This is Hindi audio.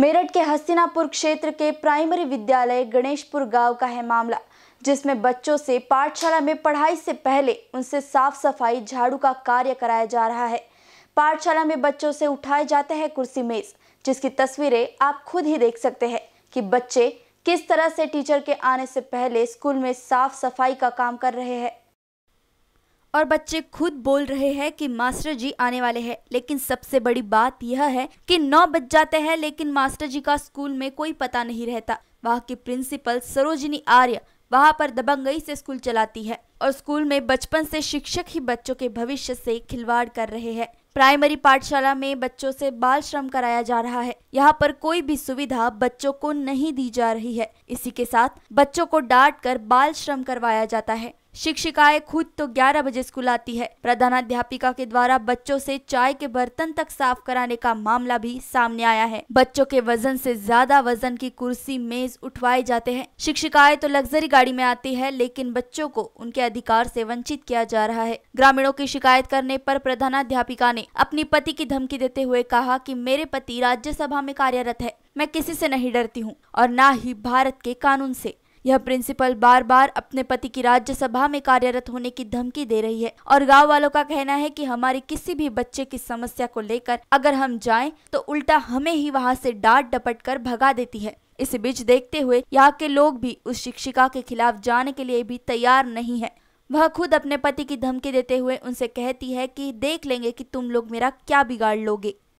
मेरठ के हस्तिनापुर क्षेत्र के प्राइमरी विद्यालय गणेशपुर गांव का है मामला जिसमें बच्चों से पाठशाला में पढ़ाई से पहले उनसे साफ सफाई झाड़ू का कार्य कराया जा रहा है पाठशाला में बच्चों से उठाए जाते हैं कुर्सी मेज जिसकी तस्वीरें आप खुद ही देख सकते हैं कि बच्चे किस तरह से टीचर के आने से पहले स्कूल में साफ सफाई का काम कर रहे हैं और बच्चे खुद बोल रहे हैं कि मास्टर जी आने वाले हैं लेकिन सबसे बड़ी बात यह है कि नौ बज जाते हैं लेकिन मास्टर जी का स्कूल में कोई पता नहीं रहता वहाँ की प्रिंसिपल सरोजिनी आर्य वहाँ पर दबंगई से स्कूल चलाती है और स्कूल में बचपन से शिक्षक ही बच्चों के भविष्य से खिलवाड़ कर रहे हैं प्राइमरी पाठशाला में बच्चों से बाल श्रम कराया जा रहा है यहाँ पर कोई भी सुविधा बच्चों को नहीं दी जा रही है इसी के साथ बच्चों को डांट कर बाल श्रम करवाया जाता है शिक्षिकाएं खुद तो 11 बजे स्कूल आती है प्रधानाध्यापिका के द्वारा बच्चों से चाय के बर्तन तक साफ कराने का मामला भी सामने आया है बच्चों के वजन से ज्यादा वजन की कुर्सी मेज उठवाए जाते हैं शिक्षिकाएं तो लग्जरी गाड़ी में आती है लेकिन बच्चों को उनके अधिकार से वंचित किया जा रहा है ग्रामीणों की शिकायत करने पर प्रधानाध्यापिका ने अपनी पति की धमकी देते हुए कहा की मेरे पति राज्यसभा में कार्यरत है मैं किसी से नहीं डरती हूँ और ना ही भारत के कानून से यह प्रिंसिपल बार बार अपने पति की राज्यसभा में कार्यरत होने की धमकी दे रही है और गाँव वालों का कहना है की हमारी किसी भी बच्चे की समस्या को लेकर अगर हम जाए तो उल्टा हमें ही वहाँ से डांट डपट कर भगा देती है इस बीच देखते हुए यहाँ के लोग भी उस शिक्षिका के खिलाफ जाने के लिए भी तैयार नहीं है वह खुद अपने पति की धमकी देते हुए उनसे कहती है कि देख लेंगे कि तुम लोग मेरा क्या बिगाड़ लोगे